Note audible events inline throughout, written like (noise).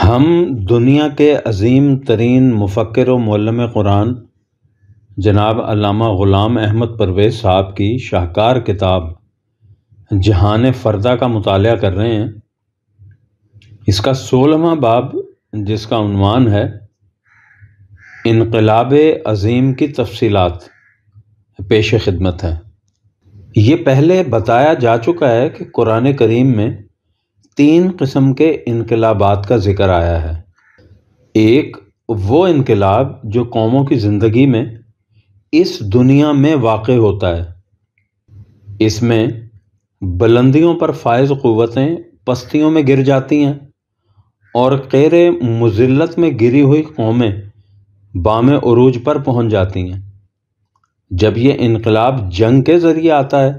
हम दुनिया के अज़ीम तरीन मुफ़क्र मौलम क़ुरान जनाब अलामा ग़ुलाम अहमद परवेज़ साहब की शाहकार किताब जहान फ़रदा का मताल कर रहे हैं इसका सोलहवा बाब जिसका उनवान है इनकलाब अज़ीम की तफसीत पेश खिदमत है ये पहले बताया जा चुका है कि कुरान करीम में तीन कस्म के इनकलाबात का ज़िक्र आया है एक वो इनकलाब जो कौमों की ज़िंदगी में इस दुनिया में वाक़ होता है इसमें बुलंदियों पर फायज़ क़वतें पस्तियों में गिर जाती हैं और क़ैर मुजिलत में गिरी हुई कौमें बाम अरूज पर पहुंच जाती हैं जब ये इनकलाब जंग के ज़रिए आता है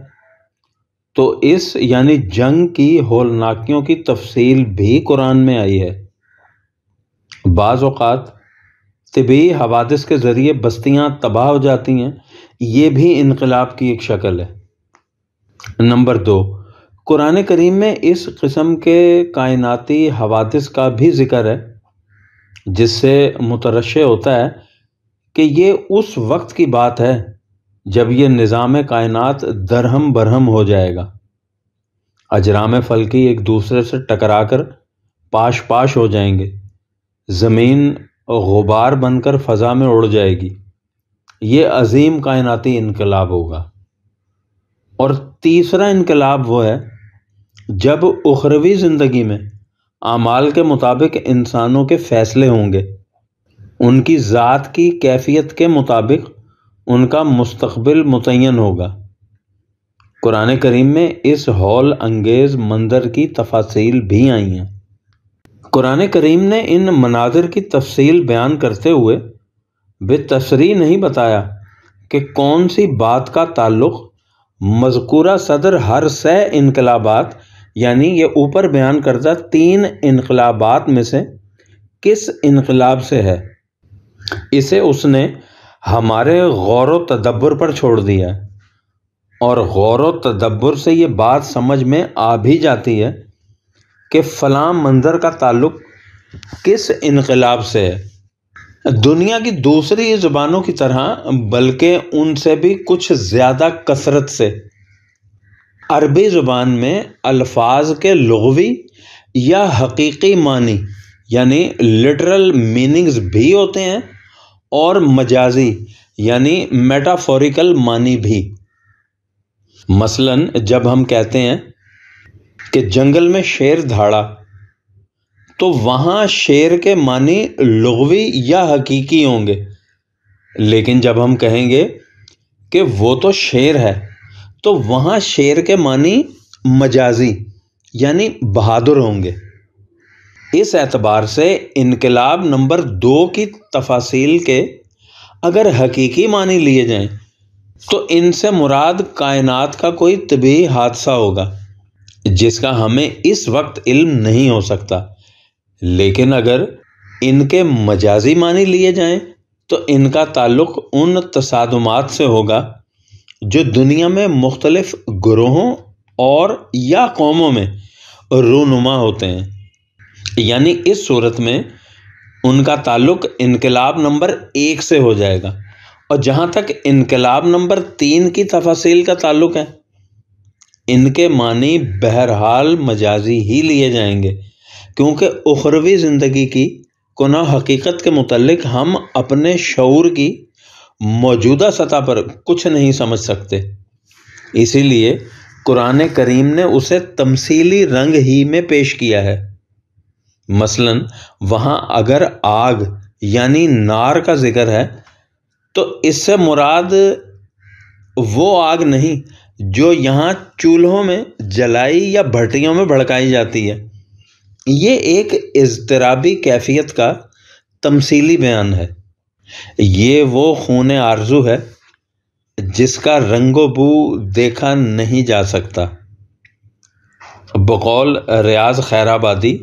तो इस यानी जंग की होलनाकियों की तफसील भी कुरान में आई है बाज़ात तबी हवादस के ज़रिए बस्तियाँ तबाह हो जाती हैं ये भी इनकलाब की एक शक्ल है नंबर दो कुरान करीम में इस कस्म के कायनाती हवादस का भी ज़िक्र है जिससे मुतरश होता है कि ये उस वक्त की बात है जब ये निज़ाम कायनात दरहम बरहम हो जाएगा अजराम फलकी एक दूसरे से टकराकर पाश पाश हो जाएंगे ज़मीन गुबार बनकर फ़जा में उड़ जाएगी ये अजीम कायनाती इनकलाब होगा और तीसरा इनकलाब वो है जब उखरवी ज़िंदगी में आमाल के मुताबिक इंसानों के फ़ैसले होंगे उनकी ज़ात की कैफियत के मुताबिक उनका मुस्तबिल मुतन होगा कुरान करीम में इस हॉल अंगेज़ मंजर की तफासिल भी आई हैं कुरान करीम ने इन मनाजिर की तफसील बयान करते हुए बेतसरी नहीं बताया कि कौन सी बात का ताल्लुक़ मजकूरा सदर हर सह इनकलाबात यानी ये ऊपर बयान करता तीन इनकलाबात में से किस इनकलाब से है इसे उसने हमारे गौर व तदब्बर पर छोड़ दिया है और गौर तदब्बर से ये बात समझ में आ भी जाती है कि फ़लाँ मंज़र का ताल्लुक किस इनकलाब से है दुनिया की दूसरी ज़बानों की तरह बल्कि उनसे भी कुछ ज़्यादा कसरत से अरबी ज़ुबान में अल्फाज के लगवी या हकीकी मानी यानी लिटरल मीनिंग्स भी होते हैं और मजाजी यानी मेटाफोरिकल मानी भी मसलन जब हम कहते हैं कि जंगल में शेर धाड़ा तो वहां शेर के मानी लघवी या हकीकी होंगे लेकिन जब हम कहेंगे कि वो तो शेर है तो वहां शेर के मानी मजाजी यानी बहादुर होंगे इस एतबार से इनकलाब नंबर दो की तफासिल के अगर हकीकी मानी लिए जाएं तो इनसे मुराद कायनात का कोई तबी हादसा होगा जिसका हमें इस वक्त इल्म नहीं हो सकता लेकिन अगर इनके मजाजी मानी लिए जाएं तो इनका ताल्लुक उन तसादुमात से होगा जो दुनिया में मुख्तलफ़ ग्रोहों और या कौमों में रूनुमा होते हैं यानी इस सूरत में उनका ताल्लुक इनकलाब नंबर एक से हो जाएगा और जहाँ तक इनकलाब नंबर तीन की तफासिल का ताल्लुक है इनके मानी बहरहाल मजाजी ही लिए जाएंगे क्योंकि उखरवी ज़िंदगी की कोना हकीकत के मतलब हम अपने शौर की मौजूदा सतह पर कुछ नहीं समझ सकते इसीलिए कुरान करीम ने उसे तमसीली रंग ही में पेश किया है मसलन वहाँ अगर आग यानी नार का ज़िक्र है तो इससे मुराद वो आग नहीं जो यहाँ चूल्हों में जलाई या भट्टियों में भड़काई जाती है ये एक इजतराबी कैफियत का तमसीली बयान है ये वो खून आरजू है जिसका रंगो बू देखा नहीं जा सकता बकौल रियाज खैराबादी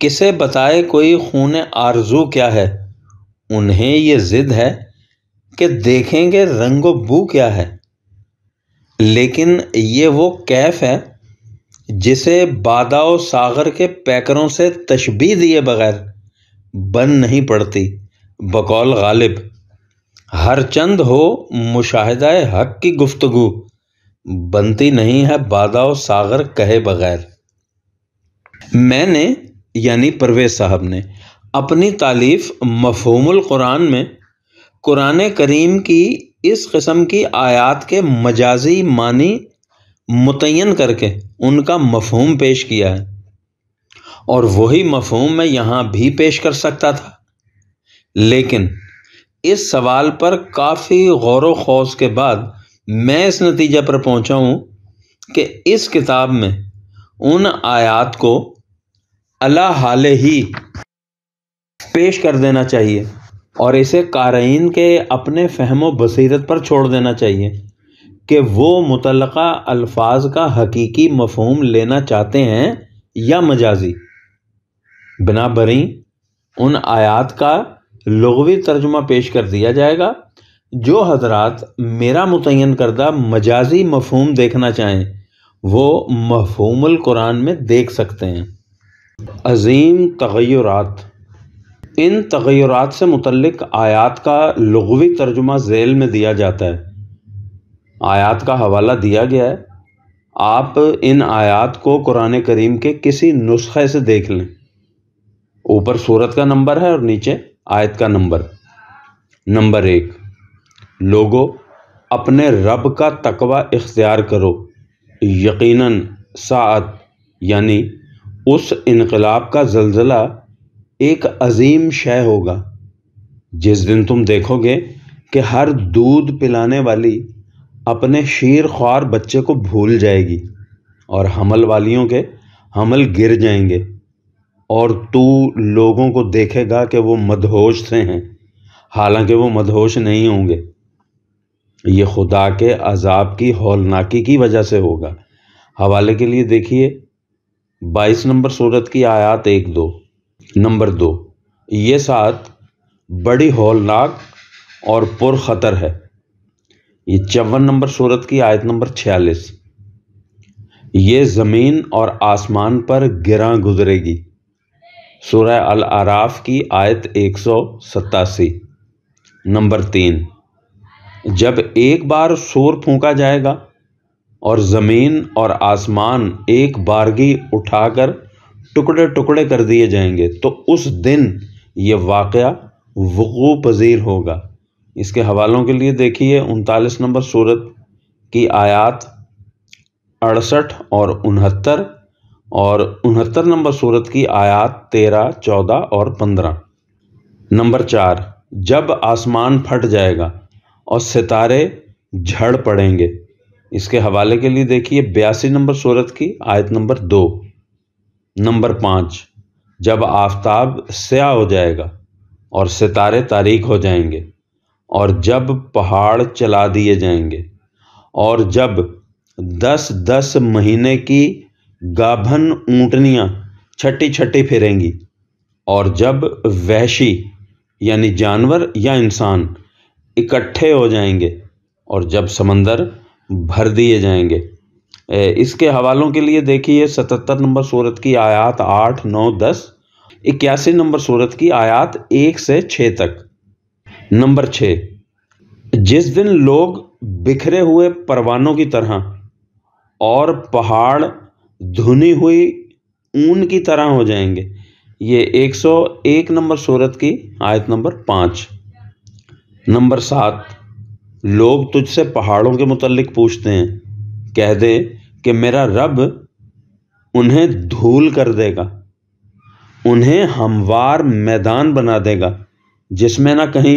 किसे बताए कोई खून आरजू क्या है उन्हें ये ज़िद है कि देखेंगे रंग बू क्या है लेकिन ये वो कैफ है जिसे बादा सागर के पैकरों से तशबी दिए बगैर बन नहीं पड़ती बकौल गालिब हर चंद हो मुशाहिदा हक की गुफ्तगु बनती नहीं है बादा सागर कहे बगैर मैंने यानी परवेज़ साहब ने अपनी तालीफ़ मफहमुल कुरान में कुरान करीम की इस कस्म की आयात के मजाजी मानी मुतन करके उनका मफहम पेश किया है और वही मफहम मैं यहाँ भी पेश कर सकता था लेकिन इस सवाल पर काफ़ी गौर वौस के बाद मैं इस नतीजे पर पहुँचा हूँ कि इस किताब में उन आयात को अला हाल ही पेश कर देना चाहिए और इसे कारीन के अपने फहम व बसीरत पर छोड़ देना चाहिए कि वो मुतल अल्फाज का हकीकी मफहम लेना चाहते हैं या मजाजी बिना बरी उन आयात का लगवी तर्जुमा पेश कर दिया जाएगा जो हजरात मेरा मुतन करदा मजाजी मफहम देखना चाहें वो मफहूमल कुरान में देख सकते हैं अजीम तगैरत इन तगैरत से मुतलक आयात का लगवी तर्जुमा झेल में दिया जाता है आयात का हवाला दिया गया है आप इन आयात को कुरान करीम के किसी नुस्खे से देख लें ऊपर सूरत का नंबर है और नीचे आयत का नंबर नंबर एक लोगों अपने रब का तकवा इख्तियार करो यकीनन सात यानी उस इनकलाब का जलजला एक अजीम शय होगा जिस दिन तुम देखोगे कि हर दूध पिलाने वाली अपने शीर ख्वार बच्चे को भूल जाएगी और हमल वालियों के हमल गिर जाएंगे और तू लोगों को देखेगा कि वो मदहोश से हैं हालांकि वो मदहोश नहीं होंगे ये खुदा के अजाब की हौलनाकी की वजह से होगा हवाले के लिए देखिए बाईस नंबर सूरत की आयात एक दो नंबर दो ये साथ बड़ी होलनाक और पुरखतर है ये चौवन नंबर सूरत की आयत नंबर छियालीस ये ज़मीन और आसमान पर गिरा गुजरेगी सूरह अल आराफ की आयत एक सौ सतासी नंबर तीन जब एक बार शोर फूका जाएगा और ज़मीन और आसमान एक बारगी उठाकर टुकड़े टुकड़े कर दिए जाएंगे तो उस दिन ये वाक़ वक़ू पज़ीर होगा इसके हवालों के लिए देखिए उनतालीस नंबर सूरत की आयात अड़सठ और उनहत्तर और उनहत्तर नंबर सूरत की आयात तेरह चौदह और पंद्रह नंबर चार जब आसमान फट जाएगा और सितारे झड़ पड़ेंगे इसके हवाले के लिए देखिए बयासी नंबर सूरत की आयत नंबर दो नंबर पाँच जब आफताब स्या हो जाएगा और सितारे तारीख हो जाएंगे और जब पहाड़ चला दिए जाएंगे और जब दस दस महीने की गाभन ऊँटनियाँ छटी छटी फिरेंगी और जब वहशी यानी जानवर या इंसान इकट्ठे हो जाएंगे और जब समंदर भर दिए जाएंगे इसके हवालों के लिए देखिए सतहत्तर नंबर सूरत की आयात आठ नौ दस इक्यासी नंबर सूरत की आयात एक से छः तक नंबर छ जिस दिन लोग बिखरे हुए परवानों की तरह और पहाड़ धुनी हुई ऊन की तरह हो जाएंगे ये 101 नंबर सूरत की आयत नंबर पाँच नंबर सात लोग तुझसे पहाड़ों के मुतलक पूछते हैं कह दे कि मेरा रब उन्हें धूल कर देगा उन्हें हमवार मैदान बना देगा जिसमें ना कहीं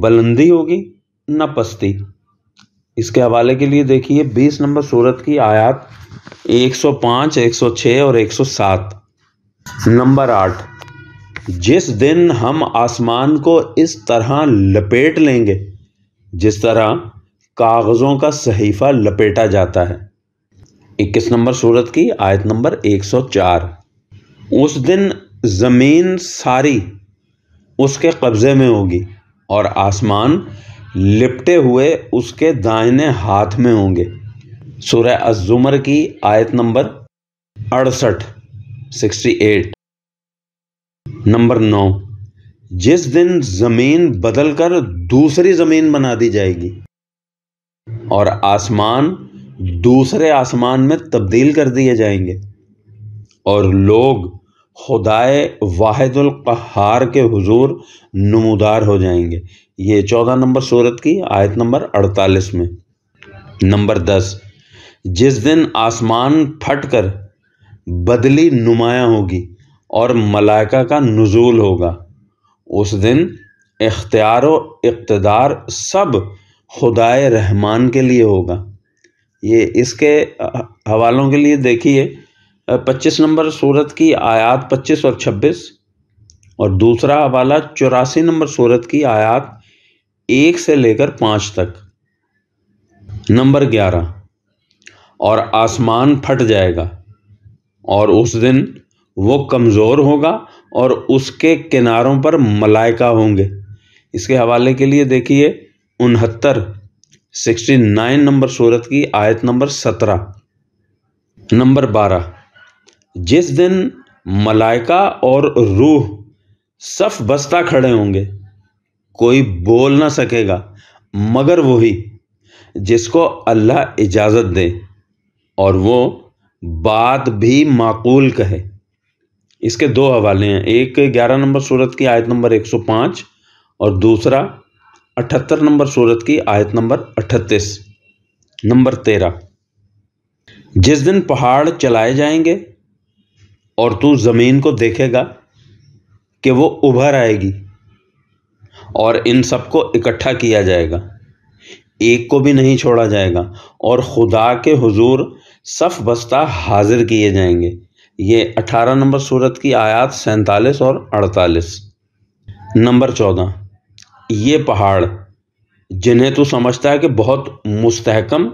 बुलंदी होगी ना पस्ती इसके हवाले के लिए देखिए 20 नंबर सूरत की आयत 105, 106 और 107 नंबर आठ जिस दिन हम आसमान को इस तरह लपेट लेंगे जिस तरह कागज़ों का सहीफा लपेटा जाता है इक्कीस नंबर सूरत की आयत नंबर 104 उस दिन ज़मीन सारी उसके कब्ज़े में होगी और आसमान लिपटे हुए उसके दाहिने हाथ में होंगे सूर्य अजुमर की आयत नंबर अड़सठ सिक्सटी एट नंबर नौ जिस दिन जमीन बदलकर दूसरी जमीन बना दी जाएगी और आसमान दूसरे आसमान में तब्दील कर दिए जाएंगे और लोग खुदाए वाहिदुल कहार के हुजूर नमूदार हो जाएंगे ये चौदह नंबर सूरत की आयत नंबर अड़तालीस में नंबर दस जिस दिन आसमान फटकर बदली नुमाया होगी और मलाइका का नजूल होगा उस दिन इख्तियार इकतदार सब खुदाए रहमान के लिए होगा ये इसके हवालों के लिए देखिए 25 नंबर सूरत की आयात 25 और 26 और दूसरा हवाला चौरासी नंबर सूरत की आयात एक से लेकर पाँच तक नंबर ग्यारह और आसमान फट जाएगा और उस दिन वो कमज़ोर होगा और उसके किनारों पर मलाइका होंगे इसके हवाले के लिए देखिए उनहत्तर सिक्सटी नाइन नंबर सूरत की आयत नंबर सत्रह नंबर बारह जिस दिन मलाइका और रूह सफ बस्ता खड़े होंगे कोई बोल ना सकेगा मगर वही जिसको अल्लाह इजाज़त दे और वो बात भी माकूल कहे इसके दो हवाले हैं एक ग्यारह नंबर सूरत की आयत नंबर एक सौ पाँच और दूसरा अठहत्तर नंबर सूरत की आयत नंबर अठतीस नंबर तेरह जिस दिन पहाड़ चलाए जाएंगे और तू ज़मीन को देखेगा कि वो उभर आएगी और इन सबको इकट्ठा किया जाएगा एक को भी नहीं छोड़ा जाएगा और खुदा के हुजूर सफ बस्ता हाजिर किए जाएंगे ये अठारह नंबर सूरत की आयात सैंतालीस और अड़तालीस नंबर चौदह ये पहाड़ जिन्हें तू समझता है कि बहुत मुस्तहकम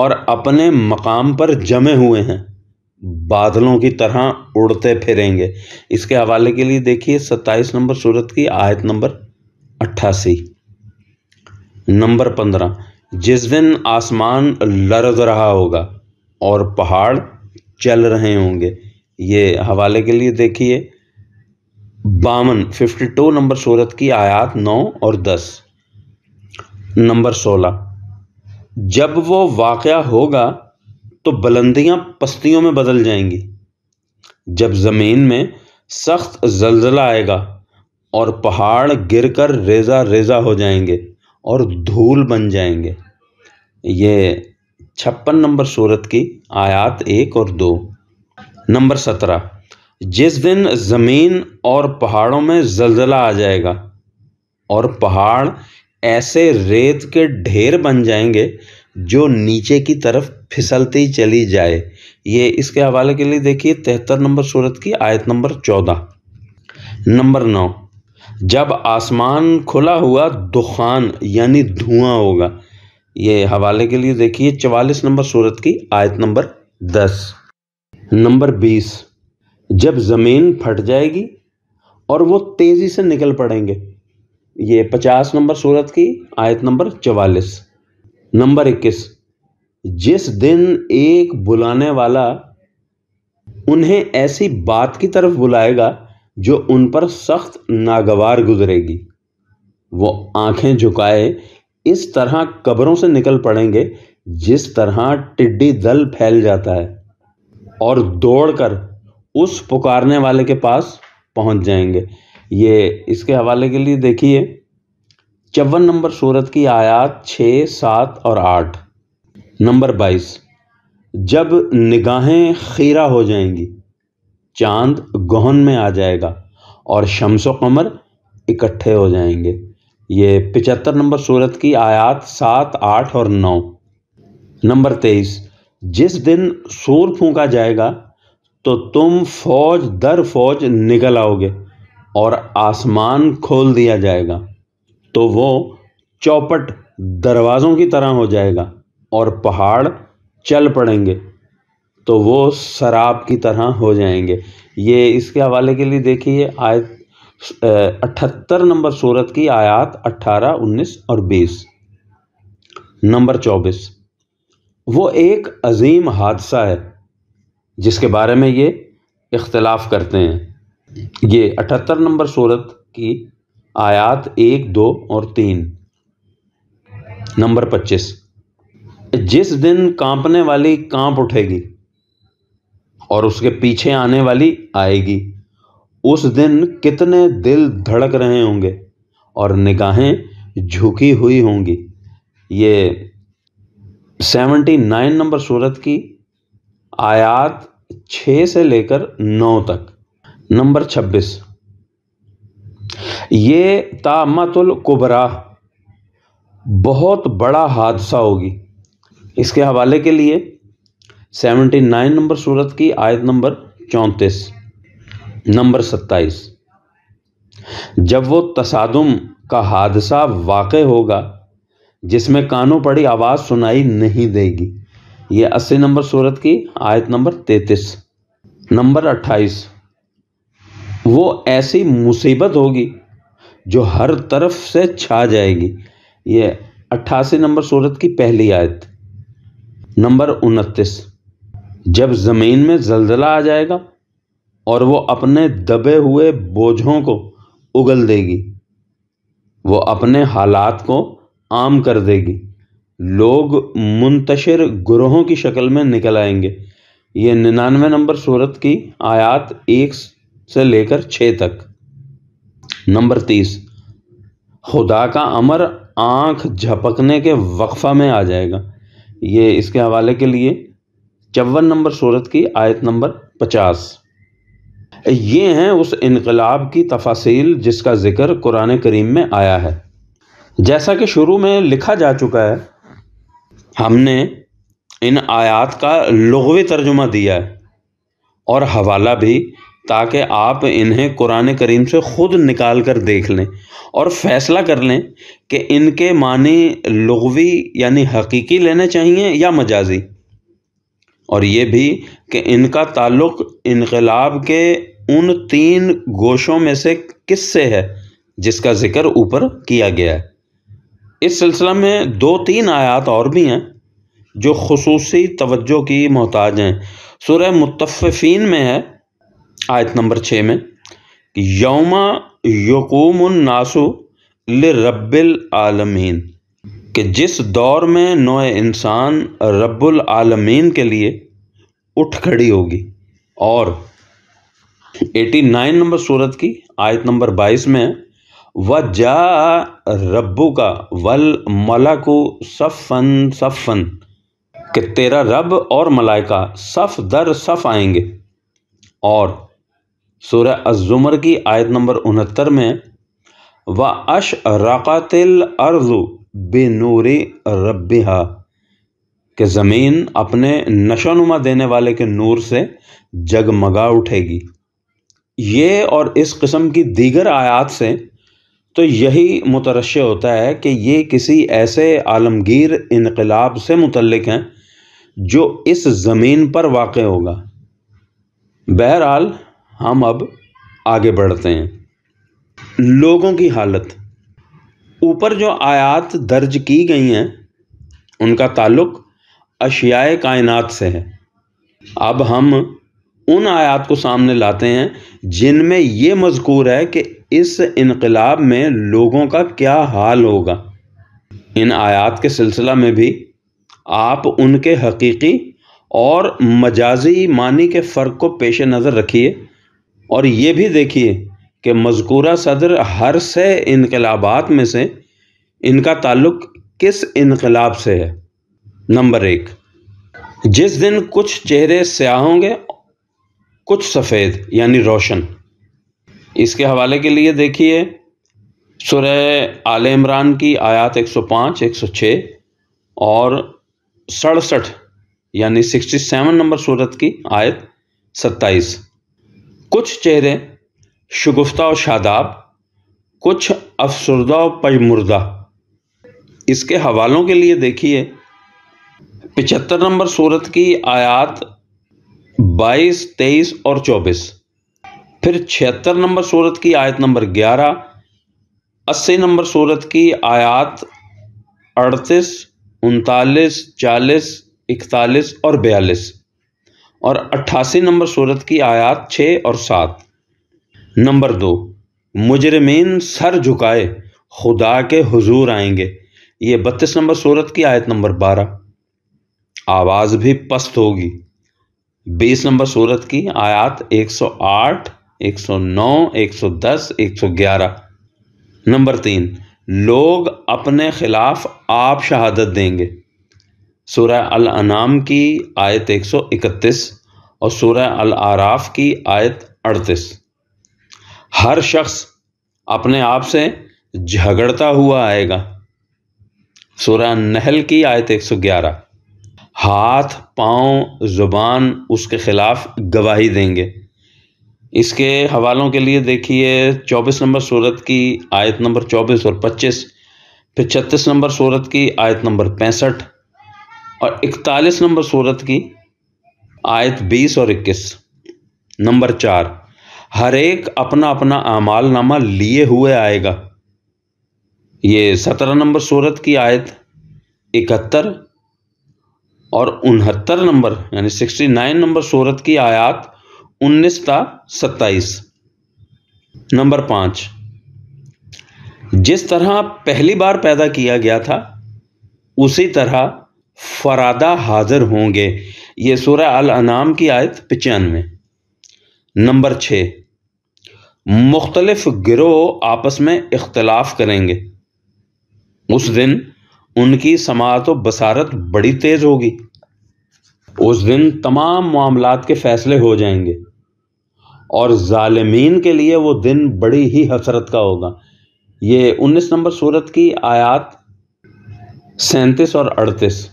और अपने मकाम पर जमे हुए हैं बादलों की तरह उड़ते फिरेंगे इसके हवाले के लिए देखिए सत्ताईस नंबर सूरत की आयत नंबर अट्ठासी नंबर पंद्रह जिस दिन आसमान लरज रहा होगा और पहाड़ चल रहे होंगे ये हवाले के लिए देखिए बावन फिफ्टी टू नंबर सूरत की आयात नौ और दस नंबर सोलह जब वो वाक़ होगा तो बुलंदियाँ पस्तियों में बदल जाएंगी जब ज़मीन में सख्त जलजला आएगा और पहाड़ गिरकर रेजा रेजा हो जाएंगे और धूल बन जाएंगे ये छप्पन नंबर सूरत की आयात एक और दो नंबर सत्रह जिस दिन ज़मीन और पहाड़ों में जलजला आ जाएगा और पहाड़ ऐसे रेत के ढेर बन जाएंगे जो नीचे की तरफ फिसलती चली जाए ये इसके हवाले के लिए देखिए तिहत्तर नंबर सूरत की आयत नंबर चौदह नंबर नौ जब आसमान खुला हुआ दुखान यानी धुआं होगा ये हवाले के लिए देखिए चवालीस नंबर सूरत की आयत नंबर दस नंबर बीस जब ज़मीन फट जाएगी और वो तेज़ी से निकल पड़ेंगे ये पचास नंबर सूरत की आयत नंबर चवालीस नंबर इक्कीस जिस दिन एक बुलाने वाला उन्हें ऐसी बात की तरफ बुलाएगा जो उन पर सख्त नागवार गुजरेगी वो आंखें झुकाए इस तरह कब्रों से निकल पड़ेंगे जिस तरह टिड्डी दल फैल जाता है और दौड़कर उस पुकारने वाले के पास पहुंच जाएंगे ये इसके हवाले के लिए देखिए चौवन नंबर सूरत की आयात छः सात और आठ नंबर बाईस जब निगाहें खीरा हो जाएंगी चांद गहन में आ जाएगा और शम्स कमर इकट्ठे हो जाएंगे ये पिचहत्तर नंबर सूरत की आयात सात आठ और नौ नंबर तेईस जिस दिन सूर फूका जाएगा तो तुम फौज दर फौज निकल आओगे और आसमान खोल दिया जाएगा तो वो चौपट दरवाज़ों की तरह हो जाएगा और पहाड़ चल पड़ेंगे तो वो शराब की तरह हो जाएंगे ये इसके हवाले के लिए देखिए आयत अठहत्तर नंबर सूरत की आयात 18, 19 और 20 नंबर चौबीस वो एक अज़ीम हादसा है जिसके बारे में ये इख्तलाफ़ करते हैं ये अठहत्तर नंबर सूरत की आयात एक दो और तीन नंबर पच्चीस जिस दिन कांपने वाली कांप उठेगी और उसके पीछे आने वाली आएगी उस दिन कितने दिल धड़क रहे होंगे और निगाहें झुकी हुई होंगी ये सेवेंटी नाइन नंबर सूरत की आयात छः से लेकर नौ तक नंबर छब्बीस ये तामतुल कुबरा बहुत बड़ा हादसा होगी इसके हवाले के लिए सेवेंटी नाइन नंबर सूरत की आयत नंबर चौंतीस नंबर सत्ताईस जब वो तसादम का हादसा वाक़ होगा जिसमें कानों पड़ी आवाज़ सुनाई नहीं देगी ये अस्सी नंबर सूरत की आयत नंबर तैतीस नंबर अट्ठाईस वो ऐसी मुसीबत होगी जो हर तरफ से छा जाएगी ये अट्ठासी नंबर सूरत की पहली आयत नंबर उनतीस जब ज़मीन में जलजला आ जाएगा और वो अपने दबे हुए बोझों को उगल देगी वो अपने हालात को आम कर देगी लोग मुंतशिर ग्रोहों की शक्ल में निकल आएंगे ये निन्यानवे नंबर सूरत की आयात एक से लेकर छः तक नंबर तीस खुदा का अमर आँख झपकने के वक्फा में आ जाएगा ये इसके हवाले के लिए चौवन नंबर सूरत की आयत नंबर पचास ये हैं उस इनकलाब की तफासिल जिसका ज़िक्र कुरान करीम में आया है जैसा कि शुरू में लिखा जा चुका है हमने इन आयात का लगवी तर्जुमा दिया है और हवाला भी ताकि आप इन्हें कुरान करीम से ख़ुद निकाल कर देख लें और फ़ैसला कर लें कि इनके मानी लगवी यानी हकीकी लेने चाहिए या मजाजी और ये भी कि इनका ताल्लुक़ इनकलाब के उन तीन गोशों में से किससे है जिसका ज़िक्र ऊपर किया गया है इस सिलसिला में दो तीन आयात और भी हैं जो खसूस तोज्जो की मोहताज हैं सुरह मुतफ़ीन में है आयत नंबर छः में यौमा यकूमनासु लब्बिल आलमीन के जिस दौर में नोए इंसान रबालमीन के लिए उठ खड़ी होगी और 89 नंबर सूरत की आयत नंबर 22 में है व जा रब्बू का वल मलकु सफ़न सफ़न कि तेरा रब और मलाइका सफ़ दर सफ़ आएंगे और सूर्य अजुमर की आयत नंबर उनहत्तर में व अश रक़ातिल अर्ज़ु बेनूर रबिहा के ज़मीन अपने नशोनुमा देने वाले के नूर से जगमगा उठेगी ये और इस किस्म की दीगर आयात से तो यही मुतरश होता है कि ये किसी ऐसे आलमगीर इनकलाब से मुतलक हैं जो इस ज़मीन पर वाक़ होगा बहरहाल हम अब आगे बढ़ते हैं लोगों की हालत ऊपर जो आयात दर्ज की गई हैं उनका ताल्लुक अशियाए कायनात से है अब हम उन आयात को सामने लाते हैं जिनमें ये मजकूर है कि इस इनकलाब में लोगों का क्या हाल होगा इन आयात के सिलसिला में भी आप उनके हकीकी और मजाजी मानी के फ़र्क को पेश नज़र रखिए और ये भी देखिए कि मजकूरा सदर हर से इनकलाबात में से इनका ताल्लुक किस इनकलाब से है नंबर एक जिस दिन कुछ चेहरे स्याह होंगे कुछ सफ़ेद यानी रोशन इसके हवाले के लिए देखिए सुरह आल इमरान की आयात 105, 106 और सड़सठ यानी 67 नंबर सूरत की आयत 27 कुछ चेहरे शगुफ्ता और शादाब कुछ अफसरदा और पजमुर्दा इसके हवालों के लिए देखिए पिचहत्तर नंबर सूरत की आयात 22, 23 और 24 फिर छिहत्तर नंबर सूरत की आयत नंबर ग्यारह अस्सी नंबर सूरत की आयात अड़तीस उनतालीस चालीस इकतालीस और बयालीस और अट्ठासी नंबर सूरत की आयात छः और सात नंबर दो मुजरमीन सर झुकाए खुदा के हुजूर आएंगे ये बत्तीस नंबर सूरत की आयत नंबर बारह आवाज़ भी पस्त होगी बीस नंबर सूरत की आयात एक सौ आठ 110, 111 नंबर तीन लोग अपने खिलाफ आप शहादत देंगे सूरह अल अनाम की आयत 131 और सूरह अल आराफ की आयत 38 हर शख्स अपने आप से झगड़ता हुआ आएगा सूरह नहल की आयत 111 हाथ पांव जुबान उसके खिलाफ गवाही देंगे इसके हवालों के लिए देखिए 24 नंबर सूरत की आयत नंबर 24 और 25 फिर 36 नंबर सूरत की आयत नंबर पैंसठ और 41 नंबर सूरत की आयत 20 और 21 नंबर चार हर एक अपना अपना आमाल नामा लिए हुए आएगा ये सत्रह नंबर सूरत की आयत इकहत्तर और उनहत्तर नंबर यानी सिक्सटी नाइन नंबर सूरत की आयात उन्नीस था सत्ताईस नंबर पांच जिस तरह पहली बार पैदा किया गया था उसी तरह फरादा हाजिर होंगे ये सूर्य अल अनाम की आयत पचानवे नंबर छः मुख्तलिफ गिरोह आपस में इख्तलाफ करेंगे उस दिन उनकी समात व बसारत बड़ी तेज़ होगी उस दिन तमाम मामलात के फ़ैसले हो जाएंगे और ालमीन के लिए वो दिन बड़ी ही हसरत का होगा ये 19 नंबर सूरत की आयात सैंतीस और अड़तीस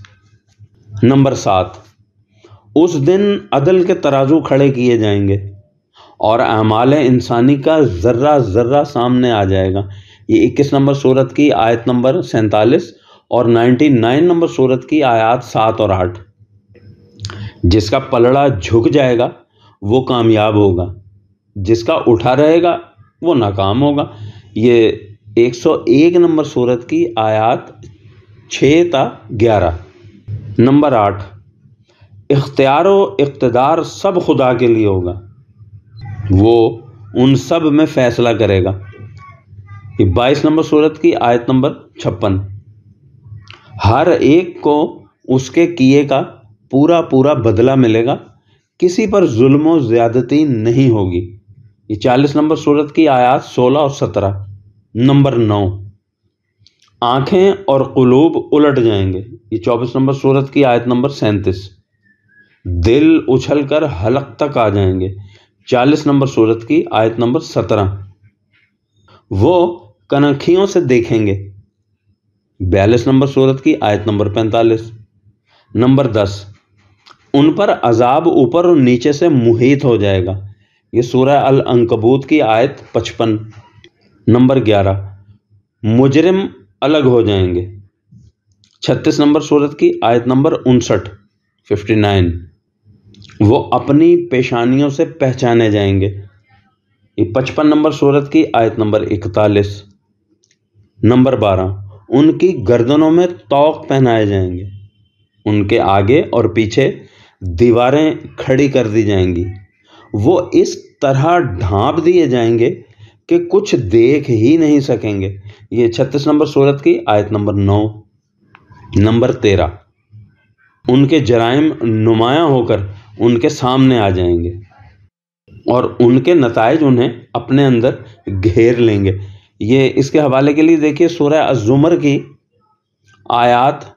नंबर सात उस दिन अदल के तराजू खड़े किए जाएंगे और अमाल इंसानी का ज़र्रा ज़र्रा सामने आ जाएगा ये 21 नंबर सूरत की आयत नंबर सैंतालीस और 99 नंबर सूरत की आयात सात और आठ जिसका पलड़ा झुक जाएगा वो कामयाब होगा जिसका उठा रहेगा वो नाकाम होगा ये 101 नंबर सूरत की आयात छः ता ग्यारह नंबर आठ इख्तियार इकतदार सब खुदा के लिए होगा वो उन सब में फ़ैसला करेगा ये बाईस नंबर सूरत की आयत नंबर छप्पन हर एक को उसके किए का पूरा पूरा बदला मिलेगा किसी पर जुल्म ज़्यादती नहीं होगी ये चालीस नंबर सूरत की आयात सोलह और सत्रह नंबर नौ आंखें और कुलूब उलट जाएंगे ये चौबीस नंबर सूरत की आयत नंबर सैंतीस दिल उछल कर हलक तक आ जाएंगे चालीस नंबर सूरत की आयत नंबर सत्रह वो कनखियों से देखेंगे बयालीस नंबर सूरत की आयत नंबर पैंतालीस नंबर दस उन पर अजाब ऊपर और नीचे से मुहित हो जाएगा ये सूरह अल अंकबूत की आयत पचपन नंबर ग्यारह मुजरिम अलग हो जाएंगे छत्तीस नंबर सूरत की आयत नंबर उनसठ फिफ्टी नाइन वो अपनी पेशानियों से पहचाने जाएंगे ये पचपन नंबर सूरत की आयत नंबर इकतालीस नंबर बारह उनकी गर्दनों में तोक पहनाए जाएंगे उनके आगे और पीछे दीवारें खड़ी कर दी जाएंगी वो इस तरह ढांप दिए जाएंगे कि कुछ देख ही नहीं सकेंगे ये छत्तीस नंबर सूरत की आयत नंबर नौ नंबर तेरह उनके जराइम नुमाया होकर उनके सामने आ जाएंगे और उनके नतज उन्हें अपने अंदर घेर लेंगे ये इसके हवाले के लिए देखिए सूर्य अजुमर की आयात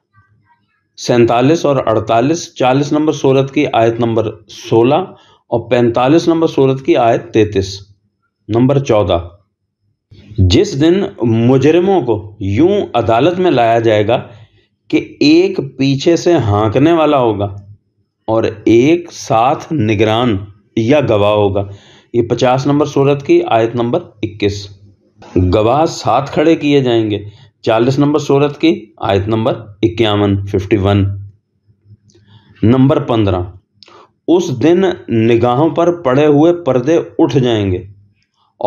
सैतालीस और अड़तालीस चालीस नंबर सूरत की आयत नंबर सोलह और 45 नंबर सूरत की आयत 33 नंबर 14 जिस दिन मुजरिमों को यूं अदालत में लाया जाएगा कि एक पीछे से हांकने वाला होगा और एक साथ निगरान या गवाह होगा ये पचास नंबर सूरत की आयत नंबर इक्कीस गवाह साथ खड़े किए जाएंगे चालीस नंबर सूरत की आयत नंबर इक्यावन फिफ्टी वन नंबर पंद्रह उस दिन निगाहों पर पड़े हुए पर्दे उठ जाएंगे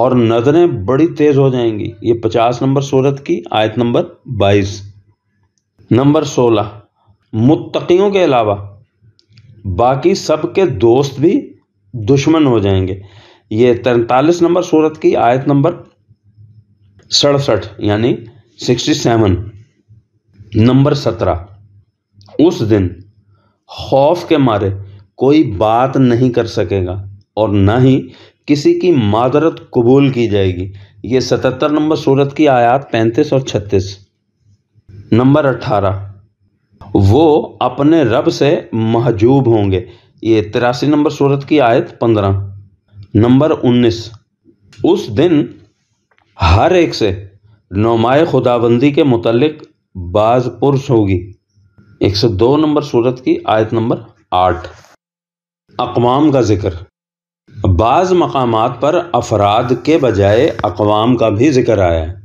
और नज़रें बड़ी तेज़ हो जाएंगी ये पचास नंबर सूरत की आयत नंबर बाईस नंबर सोलह मुत्तकियों के अलावा बाकी सब के दोस्त भी दुश्मन हो जाएंगे ये तैंतालीस नंबर सूरत की आयत नंबर सड़सठ यानी सिक्सटी सेवन नंबर सत्रह उस दिन खौफ के मारे कोई बात नहीं कर सकेगा और ना ही किसी की मादरत कबूल की जाएगी ये सतहत्तर नंबर सूरत की आयात पैंतीस और छत्तीस नंबर अट्ठारह वो अपने रब से महजूब होंगे ये तिरासी नंबर सूरत की आयत पंद्रह नंबर उन्नीस उस दिन हर एक से नोमाए खुदाबंदी के मुतलक बाज पुरुष होगी एक सौ दो नंबर सूरत की आयत नंबर आठ अकवाम का ज़िक्र बाज़ मकाम पर अफराद के बजाय अकवाम का भी ज़िक्र आया है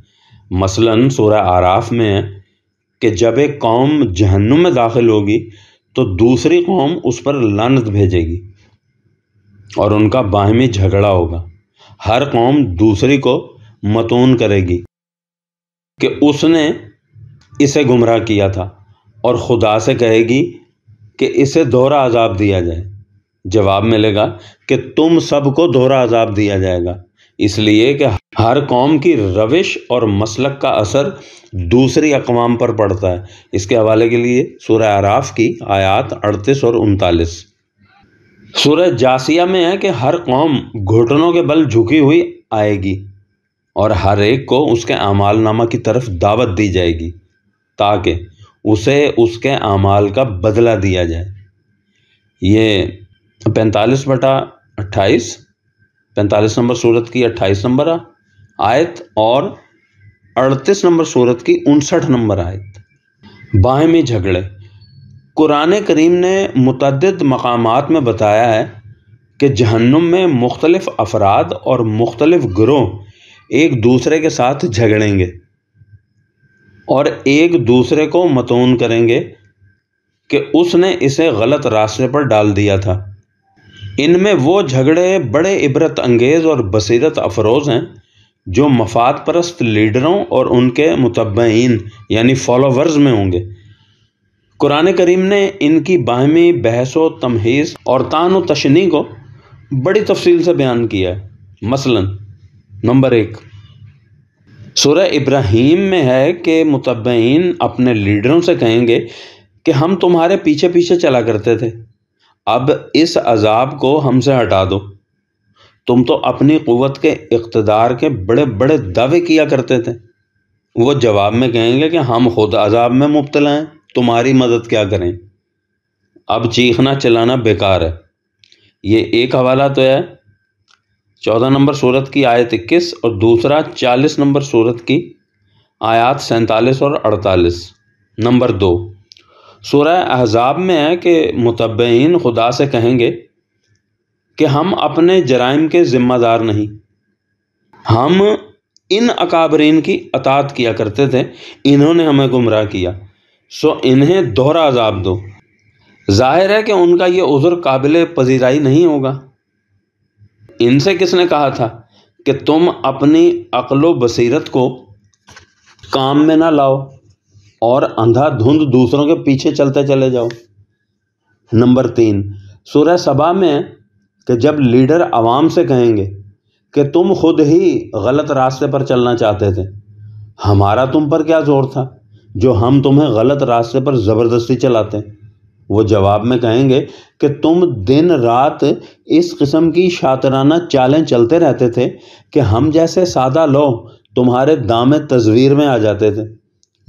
मसलन सूर्य आराफ में है कि जब एक कौम जहन्नुम में दाखिल होगी तो दूसरी कौम उस पर लानत भेजेगी और उनका बाहमी झगड़ा होगा हर कौम दूसरी को मतून करेगी कि उसने इसे गुमराह किया था और ख़ुदा से कहेगी कि इसे दोहरा अजाब दिया जाए जवाब मिलेगा कि तुम सबको दोहरा अजाब दिया जाएगा इसलिए कि हर कौम की रविश और मसलक का असर दूसरी अकवाम पर पड़ता है इसके हवाले के लिए सूर्य आराफ की आयात अड़तीस और उनतालीस सूर्य जासिया में है कि हर कौम घुटनों के बल झुकी हुई आएगी और हर एक को उसके अमाल नामा की तरफ दावत दी जाएगी ताकि उसे उसके अमाल का बदला दिया जाए ये तो पैंतालीस बटा अट्ठाईस पैंतालीस नंबर सूरत की अट्ठाईस नंबर आयत और अड़तीस नंबर सूरत की उनसठ नंबर आयत बाएँ में झगड़े कुरान करीम ने मतद मकाम में बताया है कि जहन्नुम में मुख्तलिफ़ अफराद और मुख्तलफ ग्रोह एक दूसरे के साथ झगड़ेंगे और एक दूसरे को मतून करेंगे कि उसने इसे गलत रास्ते पर डाल दिया था इनमें वो झगड़े बड़े इबरत अंगेज़ और बसीरत अफरोज़ हैं जो मफाद परस्त लीडरों और उनके मुतबईन यानी फॉलोवर्स में होंगे कुरान करीम ने इनकी बाहमी बहस व तमहीस और तान व तशनी को बड़ी तफसील से बयान किया है मसला नंबर एक सूर्य इब्राहिम में है कि मुतबईन अपने लीडरों से कहेंगे कि हम तुम्हारे पीछे पीछे चला करते थे अब इस अज़ाब को हमसे हटा दो तुम तो अपनी क़वत के इकतदार के बड़े बड़े दावे किया करते थे वो जवाब में कहेंगे कि हम खुद अज़ाब में मुबतला हैं तुम्हारी मदद क्या करें अब चीखना चलाना बेकार है ये एक हवाला तो है चौदह नंबर सूरत की आयत इक्कीस और दूसरा चालीस नंबर सूरत की आयात सैंतालीस और अड़तालीस नंबर दो सूर्य अहज़ाब में है कि मुतबिन खुदा से कहेंगे कि हम अपने जराइम के ज़िम्मेदार नहीं हम इन अकाबरीन की अतात किया करते थे इन्होंने हमें गुमराह किया सो इन्हें दोहरा अजाब दो जाहिर है कि उनका ये उज़र काबिल पजीराई नहीं होगा इनसे किसने कहा था कि तुम अपनी अकलो बसीरत को काम में ना लाओ और अंधाधुंध दूसरों के पीछे चलते चले जाओ नंबर तीन सूर्य सभा में कि जब लीडर आवाम से कहेंगे कि तुम खुद ही गलत रास्ते पर चलना चाहते थे हमारा तुम पर क्या जोर था जो हम तुम्हें गलत रास्ते पर ज़बरदस्ती चलाते वो जवाब में कहेंगे कि तुम दिन रात इस किस्म की शातराना चालें चलते रहते थे कि हम जैसे सादा लो तुम्हारे दामे तस्वीर में आ जाते थे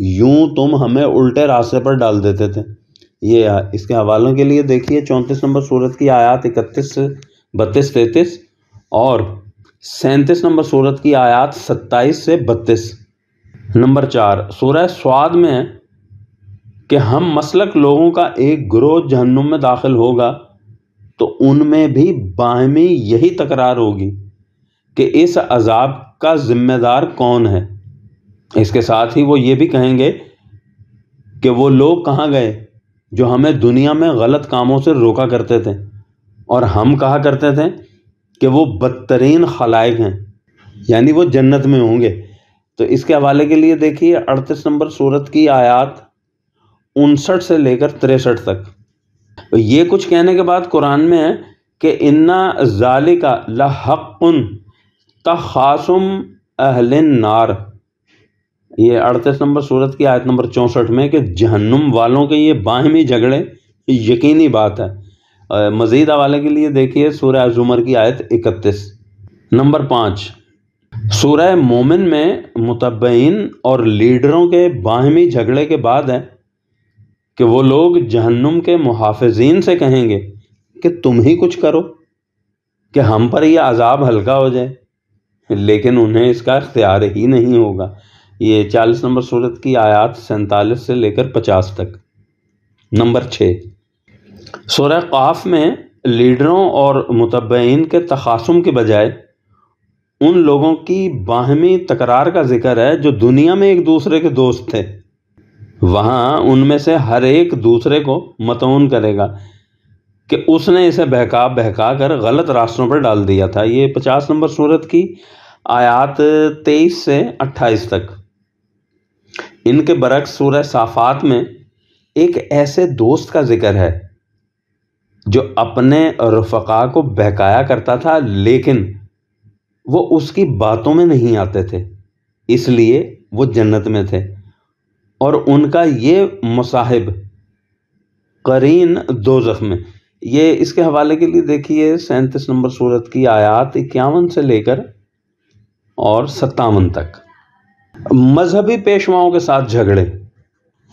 यूं तुम हमें उल्टे रास्ते पर डाल देते थे ये इसके हवालों के लिए देखिए चौंतीस नंबर सूरत की आयात इकतीस बत्तीस तैतीस और सैंतीस नंबर सूरत की आयात सत्ताईस से बत्तीस नंबर चार सूरह स्वाद में कि हम मसलक लोगों का एक ग्रोह जहन्नुम में दाखिल होगा तो उनमें भी बाहमी यही तकरार होगी कि इस अजाब का जिम्मेदार कौन है इसके साथ ही वो ये भी कहेंगे कि वो लोग कहाँ गए जो हमें दुनिया में गलत कामों से रोका करते थे और हम कहा करते थे कि वो बदतरीन खलाइक हैं यानी वो जन्नत में होंगे तो इसके हवाले के लिए देखिए अड़तीस नंबर सूरत की आयात उनसठ से लेकर तिरसठ तक तो ये कुछ कहने के बाद कुरान में है कि इन्ना जालिका लहक़ुन तखासुम अहलिन नार ये अड़तीस नंबर सूरत की आयत नंबर चौंसठ में कि जहन्नुम वालों के ये बाहमी झगड़े यकीनी बात है मज़ीद हवाले के लिए देखिए सूर्य जुमर की आयत इकतीस नंबर पाँच सूर्य मोमिन में मुतबइन और लीडरों के बाहमी झगड़े के बाद है कि वो लोग जहन्नुम के मुहाफिन से कहेंगे कि तुम ही कुछ करो कि हम पर यह अजाब हल्का हो जाए लेकिन उन्हें इसका इख्तियार ही नहीं होगा ये चालीस नंबर सूरत की आयात सैंतालीस से लेकर पचास तक नंबर छः शोर काफ में लीडरों और मुतबइन के तखासम के बजाय उन लोगों की बाहमी तकरार का जिक्र है जो दुनिया में एक दूसरे के दोस्त थे वहाँ उनमें से हर एक दूसरे को मतौन करेगा कि उसने इसे बहका बहका कर गलत रास्तों पर डाल दिया था ये पचास नंबर सूरत की आयात तेईस से अट्ठाईस तक इनके बरक्स सूरह साफ़ात में एक ऐसे दोस्त का जिक्र है जो अपने रफ़का को बहकाया करता था लेकिन वो उसकी बातों में नहीं आते थे इसलिए वो जन्नत में थे और उनका ये मुसाहिब करीन दो में ये इसके हवाले के लिए देखिए सैंतीस नंबर सूरत की आयात इक्यावन से लेकर और सत्तावन तक मजहबी पेशवाओं के साथ झगड़े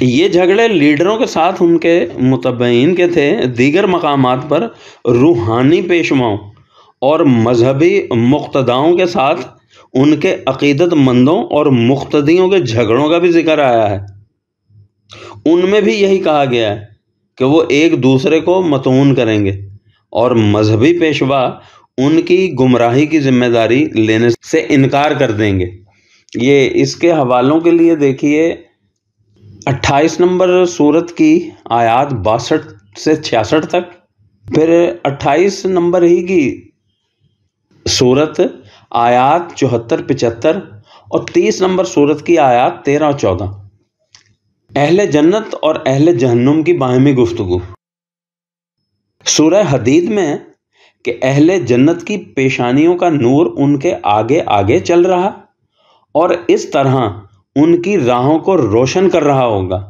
ये झगड़े लीडरों के साथ उनके मुतबइन के थे दीगर मकाम पर रूहानी पेशवाओं और मजहबी मुक्तदाओं के साथ उनके अकीदतमंदों और मुख्तियों के झगड़ों का भी जिक्र आया है उनमें भी यही कहा गया है कि वो एक दूसरे को मतून करेंगे और मजहबी पेशवा उनकी गुमराही की जिम्मेदारी लेने से इनकार कर देंगे ये इसके हवालों के लिए देखिए 28 नंबर सूरत की आयात बासठ से छियासठ तक फिर 28 नंबर ही की सूरत आयात चौहत्तर पिचहत्तर और 30 नंबर सूरत की आयात तेरह और चौदह अहल जन्नत और अहल जहन्नुम की बाहमी गुफ्तगु सूरह हदीद में कि अहल जन्नत की पेशानियों का नूर उनके आगे आगे चल रहा और इस तरह उनकी राहों को रोशन कर रहा होगा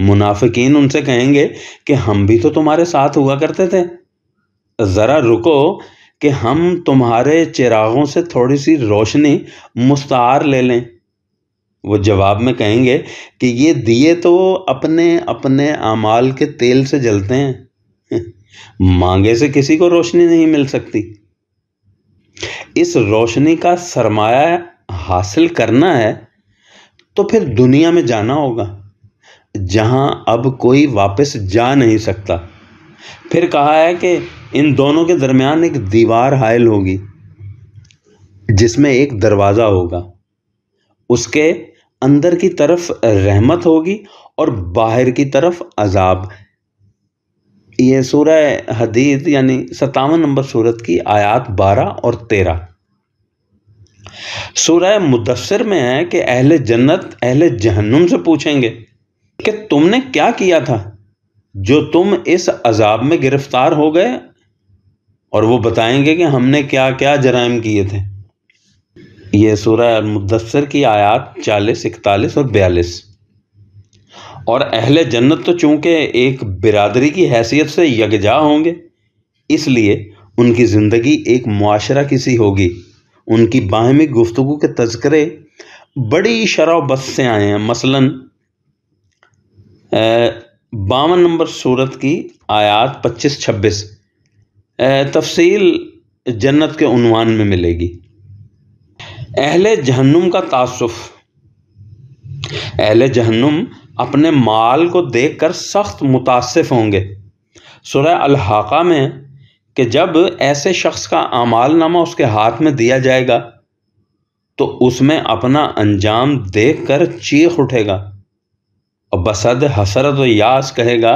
मुनाफिकीन उनसे कहेंगे कि हम भी तो तुम्हारे साथ हुआ करते थे ज़रा रुको कि हम तुम्हारे चिरागों से थोड़ी सी रोशनी मुस्तार ले लें वो जवाब में कहेंगे कि ये दिए तो अपने अपने अमाल के तेल से जलते हैं (laughs) मांगे से किसी को रोशनी नहीं मिल सकती इस रोशनी का सरमाया हासिल करना है तो फिर दुनिया में जाना होगा जहां अब कोई वापस जा नहीं सकता फिर कहा है कि इन दोनों के दरमियान एक दीवार हायल होगी जिसमें एक दरवाज़ा होगा उसके अंदर की तरफ रहमत होगी और बाहर की तरफ अजाब यह सूरह हदीद यानी सतावन नंबर सूरत की आयात बारह और तेरह सूरह मुदसर में है कि अहले जन्नत अहले जहन्नुम से पूछेंगे कि तुमने क्या किया था जो तुम इस अजाब में गिरफ्तार हो गए और वो बताएंगे कि हमने क्या क्या जराइम किए थे ये सूरह मुदसर की आयात चालीस इकतालीस और बयालीस और अहले जन्नत तो चूंकि एक बिरादरी की हैसियत से यकजा होंगे इसलिए उनकी ज़िंदगी एक माशरा किसी होगी उनकी बाहमी गुफ्तु के तस्करे बड़ी शराब बस से आए हैं मसलन बावन नंबर सूरत की आयात 25-26 तफसील जन्नत के उनवान में मिलेगी अहले जहन्नुम का तासुफ़ अहल जहन्नुम अपने माल को देखकर सख्त मुतासफ़ होंगे सुरह अलहाका में कि जब ऐसे शख्स का नामा उसके हाथ में दिया जाएगा तो उसमें अपना अंजाम देख कर चीख उठेगा और बसद हसरत यास कहेगा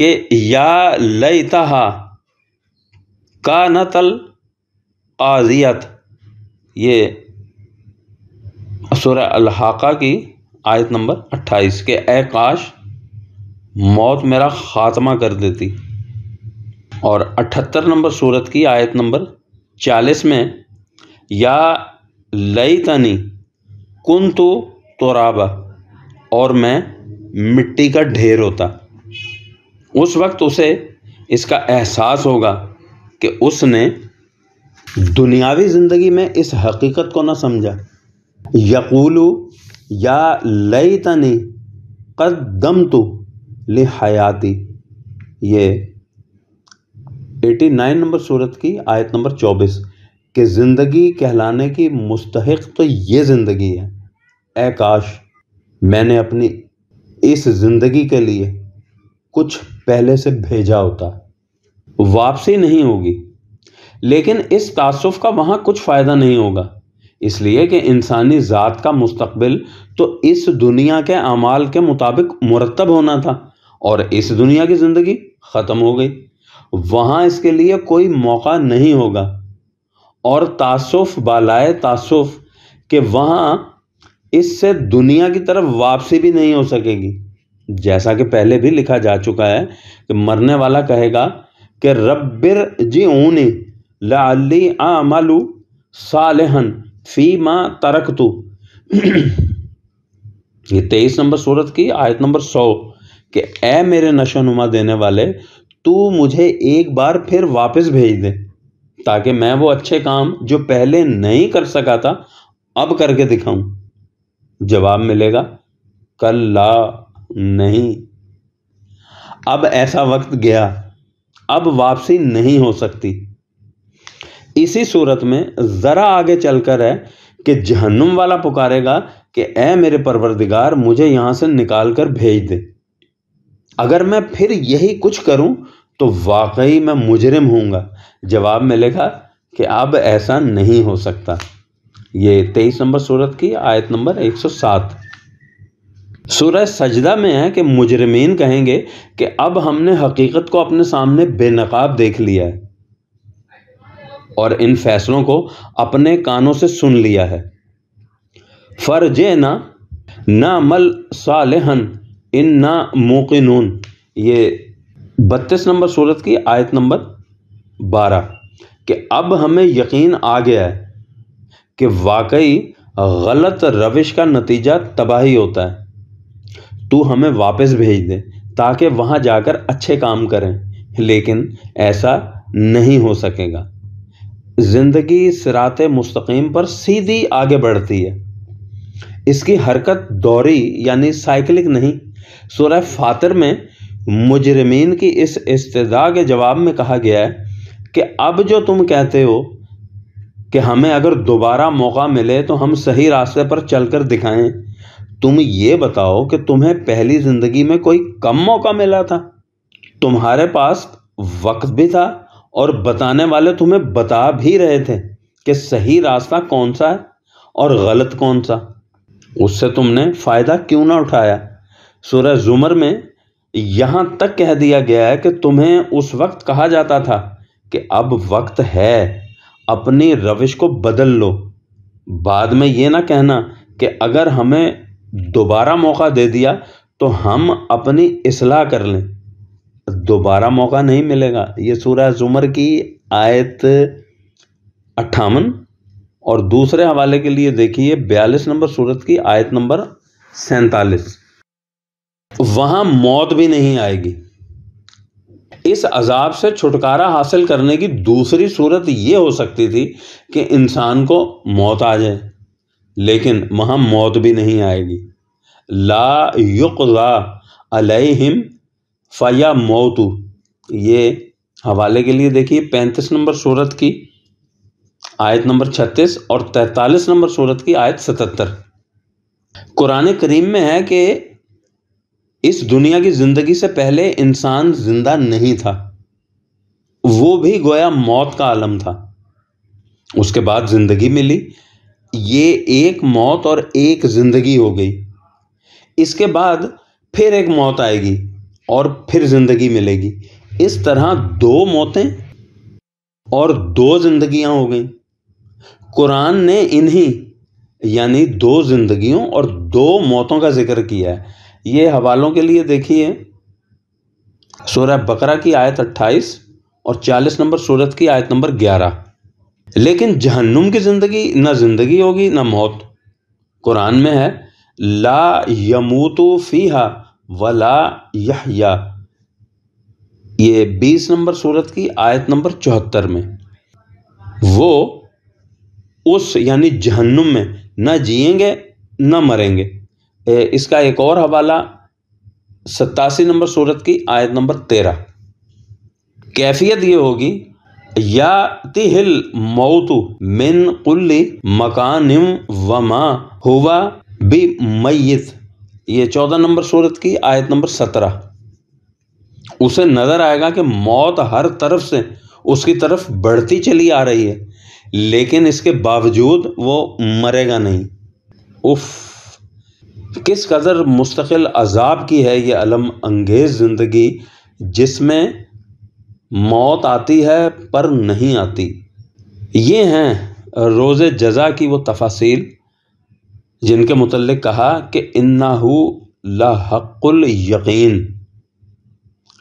कि या लिता का नतल आजियत ये सुरह अलहाका की आयत नंबर 28 के ए काश मौत मेरा ख़ात्मा कर देती और अठहत्तर नंबर सूरत की आयत नंबर चालीस में या लई तनी कन तो तोराबा और मैं मिट्टी का ढेर होता उस वक्त उसे इसका एहसास होगा कि उसने दुनियावी ज़िंदगी में इस हकीकत को ना समझा यकूलू या लई तनी कदम तो लिहायाती ये एटी नाइन नंबर सूरत की आयत नंबर चौबीस कि ज़िंदगी कहलाने की मुस्तक तो ये ज़िंदगी है ए काश मैंने अपनी इस ज़िंदगी के लिए कुछ पहले से भेजा होता वापसी नहीं होगी लेकिन इस तसुफ का वहाँ कुछ फ़ायदा नहीं होगा इसलिए कि इंसानी ज़ात का मुस्तबिल तो इस दुनिया के अमाल के मुताबिक मुरतब होना था और इस दुनिया की ज़िंदगी ख़त्म हो गई वहां इसके लिए कोई मौका नहीं होगा और तासुफ बालाए तासुफ के वहां इससे दुनिया की तरफ वापसी भी नहीं हो सकेगी जैसा कि पहले भी लिखा जा चुका है कि मरने वाला कहेगा कि रब्बिर जी ऊनी लाली मालू सालेहन फी माँ तरक तू ये तेईस नंबर सूरत की आयत नंबर सौ कि ए मेरे नशोनुमा देने वाले तू मुझे एक बार फिर वापस भेज दे ताकि मैं वो अच्छे काम जो पहले नहीं कर सका था अब करके दिखाऊं जवाब मिलेगा कल ला नहीं अब ऐसा वक्त गया अब वापसी नहीं हो सकती इसी सूरत में ज़रा आगे चलकर है कि जहन्नुम वाला पुकारेगा कि ए मेरे परवरदिगार मुझे यहां से निकाल कर भेज दे अगर मैं फिर यही कुछ करूं तो वाकई मैं मुजरिम होऊंगा जवाब मिलेगा कि अब ऐसा नहीं हो सकता ये तेईस नंबर सूरत की आयत नंबर 107 सूरज सजदा में है कि मुजरमीन कहेंगे कि अब हमने हकीकत को अपने सामने बेनकाब देख लिया है और इन फैसलों को अपने कानों से सुन लिया है फर्जे ना ना मल सालेहन इन ना मोक़ नून ये बत्तीस नंबर सूरत की आयत नंबर बारह कि अब हमें यकीन आ गया है कि वाकई गलत रविश का नतीजा तबाही होता है तू हमें वापस भेज दे ताकि वहाँ जाकर अच्छे काम करें लेकिन ऐसा नहीं हो सकेगा ज़िंदगी सिरात मुस्तकीम पर सीधी आगे बढ़ती है इसकी हरकत दौरी यानी साइकिलिक नहीं सूर्य फातर में मुजरमीन की इस इस्तः के जवाब में कहा गया है कि अब जो तुम कहते हो कि हमें अगर दोबारा मौका मिले तो हम सही रास्ते पर चलकर दिखाएं तुम ये बताओ कि तुम्हें पहली ज़िंदगी में कोई कम मौका मिला था तुम्हारे पास वक्त भी था और बताने वाले तुम्हें बता भी रहे थे कि सही रास्ता कौन सा है और गलत कौन सा उससे तुमने फ़ायदा क्यों ना उठाया सूरह ज़ुमर में यहाँ तक कह दिया गया है कि तुम्हें उस वक्त कहा जाता था कि अब वक्त है अपनी रविश को बदल लो बाद में ये ना कहना कि अगर हमें दोबारा मौका दे दिया तो हम अपनी इसलाह कर लें दोबारा मौका नहीं मिलेगा ये सूरह ज़ुमर की आयत अट्ठावन और दूसरे हवाले के लिए देखिए बयालीस नंबर सूरत की आयत नंबर सैंतालीस वहां मौत भी नहीं आएगी इस अजाब से छुटकारा हासिल करने की दूसरी सूरत यह हो सकती थी कि इंसान को मौत आ जाए लेकिन वहां मौत भी नहीं आएगी ला युक अलैहिम फया मौतु ये हवाले के लिए देखिए पैंतीस नंबर सूरत की आयत नंबर छत्तीस और तैंतालीस नंबर सूरत की आयत सतहत्तर कुरान करीम में है कि इस दुनिया की जिंदगी से पहले इंसान जिंदा नहीं था वो भी गोया मौत का आलम था उसके बाद जिंदगी मिली ये एक मौत और एक जिंदगी हो गई इसके बाद फिर एक मौत आएगी और फिर जिंदगी मिलेगी इस तरह दो मौतें और दो जिंदगियां हो गई कुरान ने इन्हीं यानी दो जिंदगियों और दो मौतों का जिक्र किया है ये हवालों के लिए देखिए सूरह बकरा की आयत 28 और 40 नंबर सूरत की आयत नंबर 11 लेकिन जहन्नुम की ज़िंदगी न ज़िंदगी होगी न मौत कुरान में है ला यमूतु फ़ीहा वला यहया ये 20 नंबर सूरत की आयत नंबर चौहत्तर में वो उस यानी जहन्नुम में ना जिएंगे न मरेंगे इसका एक और हवाला सत्तासी नंबर सूरत की आयत नंबर तेरह कैफियत ये होगी या तिहिल मौतु मिन कुल्ली मकान वमा हुआ बी मैत ये चौदह नंबर सूरत की आयत नंबर सत्रह उसे नज़र आएगा कि मौत हर तरफ से उसकी तरफ बढ़ती चली आ रही है लेकिन इसके बावजूद वो मरेगा नहीं उफ़ किस कदर मुस्तकिल अजाब की है ये अलम अंगेज़ ज़िंदगी जिसमें मौत आती है पर नहीं आती ये हैं रोज़ जजा की वो तफासिल जिनके मतलब कहा कि इन्नाहू लहकुल यकीन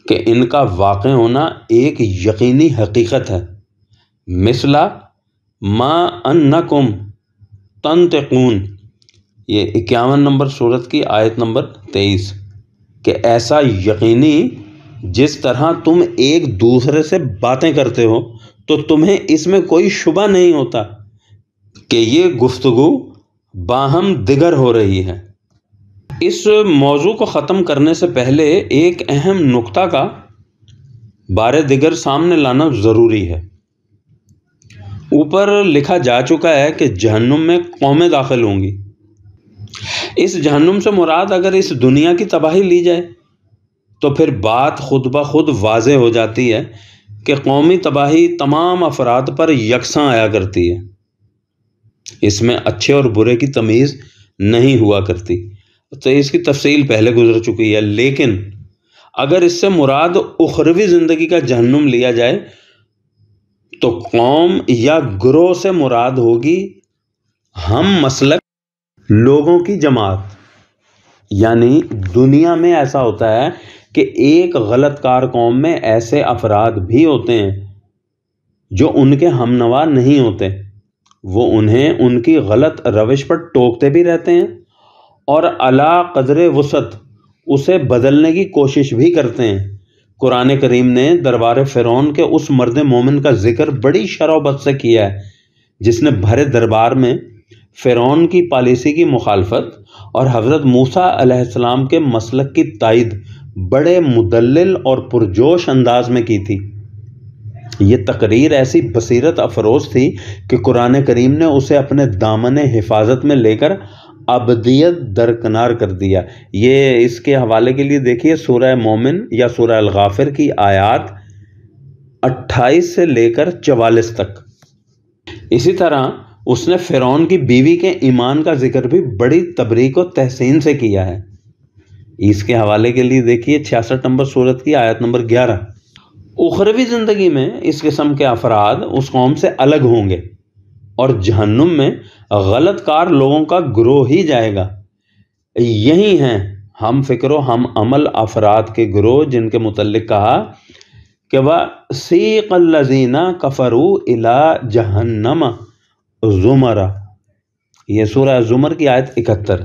कि इनका वाक़ होना एक यकीनी हकीकत है मिसला मा अन्नकुम तंतकून ये इक्यावन नंबर सूरत की आयत नंबर तेईस कि ऐसा यकीनी जिस तरह तुम एक दूसरे से बातें करते हो तो तुम्हें इसमें कोई शुबा नहीं होता कि ये गुफ्तु बाहम दिगर हो रही है इस मौजू को ख़त्म करने से पहले एक अहम नुक्ता का बार दिगर सामने लाना ज़रूरी है ऊपर लिखा जा चुका है कि जहन्नुम में कौमें दाखिल होंगी इस जहनुम से मुराद अगर इस दुनिया की तबाही ली जाए तो फिर बात खुद ब खुद वाज हो जाती है कि कौमी तबाही तमाम अफराद पर यकसा आया करती है इसमें अच्छे और बुरे की तमीज़ नहीं हुआ करती तो इसकी तफसील पहले गुजर चुकी है लेकिन अगर इससे मुराद उखरवी ज़िंदगी का जहनुम लिया जाए तो कौम या ग्रोह से मुराद होगी हम मसलक लोगों की जमात यानी दुनिया में ऐसा होता है कि एक गलत कार कौम में ऐसे अफराद भी होते हैं जो उनके हमनवा नहीं होते वो उन्हें उनकी गलत रविश पर टोकते भी रहते हैं और अला कदर वसत उसे बदलने की कोशिश भी करते हैं कुरान करीम ने दरबार फ़िरौन के उस मर्द मोमिन का ज़िक्र बड़ी शराबत से किया है जिसने भरे दरबार में फ़िरौन की पॉलिसी की मुखालफत और हज़रत मूसा अलैहिस्सलाम के मसलक की तायद बड़े मुदलिल और पुरजोश अंदाज में की थी ये तकरीर ऐसी बसीरत अफरोज थी कि कुरान करीम ने उसे अपने दामन हिफाजत में लेकर अबदियत दरकनार कर दिया ये इसके हवाले के लिए देखिए सूरह मोमिन या सूरह अलगाफिर की आयात 28 से लेकर 44 तक इसी तरह उसने फ़िरौन की बीवी के ईमान का जिक्र भी बड़ी तबरीक और तहसीन से किया है इसके हवाले के लिए देखिए छियासठ नंबर सूरत की आयत नंबर ग्यारह उखरवी ज़िंदगी में इस किस्म के अफराद उस कौम से अलग होंगे और जहन्नुम में गलत कार लोगों का ग्रोह ही जाएगा यही हैं हम फिक्र हम अमल अफराद के ग्रोह जिनके मतलब कहा कि वह सीक़ लजीना कफ़रू इला जहन्नमा ज़ुमरा यह सूरह ज़ुमर की आयत इकहत्तर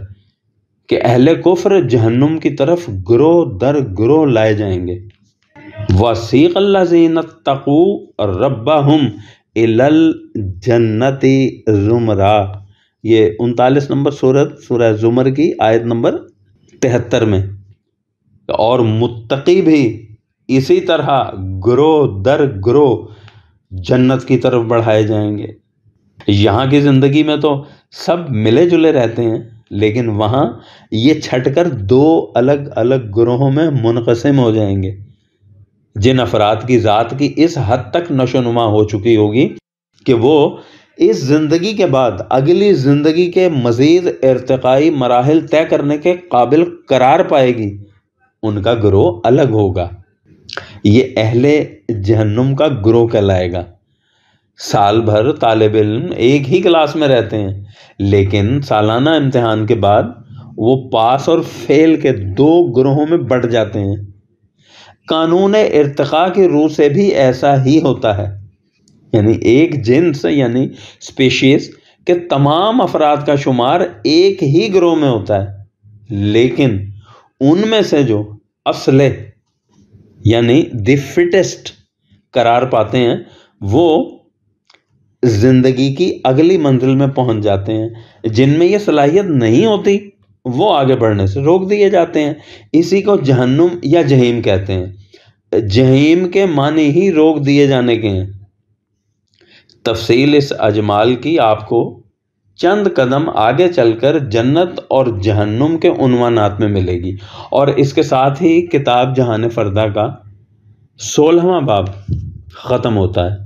के अहले कुफ्र जहन्नुम की तरफ ग्रो दर ग्रो लाए जाएंगे वसीक अल्लाजीन तकू रब्बा हम इलल जन्नति ज़ुमरा ये उनतालीस नंबर सूरत सूरह ज़ुमर की आयत नंबर तिहत्तर में और मुत्तकी भी इसी तरह ग्रो दर ग्रो जन्नत की तरफ बढ़ाए जाएंगे यहाँ की ज़िंदगी में तो सब मिले जुले रहते हैं लेकिन वहाँ ये छटकर कर दो अलग अलग ग्रोहों में मुनक़सिम हो जाएंगे जिन अफराद की ज़ात की इस हद तक नशोनुमा हो चुकी होगी कि वो इस ज़िंदगी के बाद अगली ज़िंदगी के मज़ीद इरतकाई मराहल तय करने के काबिल करार पाएगी उनका ग्रोह अलग होगा ये अहले जहन्नुम का ग्रोह कहलाएगा साल भर तालब इम एक ही क्लास में रहते हैं लेकिन सालाना इम्तहान के बाद वो पास और फेल के दो ग्रोहों में बढ़ जाते हैं कानून इरतका की रूह से भी ऐसा ही होता है यानी एक जिन्स यानी स्पेशीज़ के तमाम अफराद का शुमार एक ही ग्रोह में होता है लेकिन उनमें से जो असले यानी द फिटेस्ट करार पाते हैं वो ज़िंदगी की अगली मंजिल में पहुंच जाते हैं जिनमें यह सलाहियत नहीं होती वो आगे बढ़ने से रोक दिए जाते हैं इसी को जहन्नुम या जहीम कहते हैं जहीम के माने ही रोक दिए जाने के हैं तफसील इस अजमाल की आपको चंद कदम आगे चलकर जन्नत और जहन्नुम के उनवानात में मिलेगी और इसके साथ ही किताब जहान फरदा का सोलहवा बाब ख़त्म होता है